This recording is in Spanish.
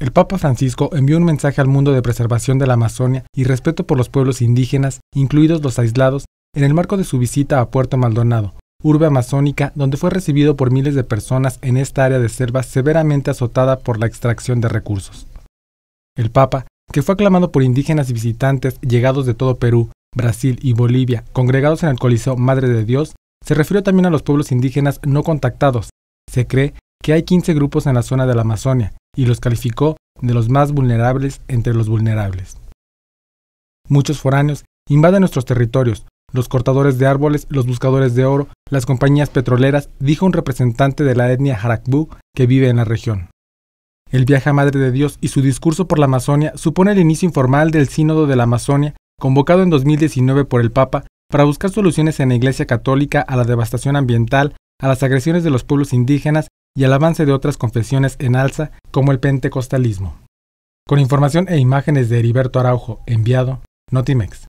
El Papa Francisco envió un mensaje al mundo de preservación de la Amazonia y respeto por los pueblos indígenas, incluidos los aislados, en el marco de su visita a Puerto Maldonado, urbe amazónica donde fue recibido por miles de personas en esta área de selva severamente azotada por la extracción de recursos. El Papa, que fue aclamado por indígenas y visitantes llegados de todo Perú, Brasil y Bolivia, congregados en el Coliseo Madre de Dios, se refirió también a los pueblos indígenas no contactados. Se cree que hay 15 grupos en la zona de la Amazonia, y los calificó de los más vulnerables entre los vulnerables. Muchos foráneos invaden nuestros territorios, los cortadores de árboles, los buscadores de oro, las compañías petroleras, dijo un representante de la etnia Harakbu que vive en la región. El viaje a Madre de Dios y su discurso por la Amazonia supone el inicio informal del Sínodo de la Amazonia, convocado en 2019 por el Papa para buscar soluciones en la Iglesia Católica a la devastación ambiental, a las agresiones de los pueblos indígenas y al avance de otras confesiones en alza como el pentecostalismo. Con información e imágenes de Heriberto Araujo, enviado, Notimex.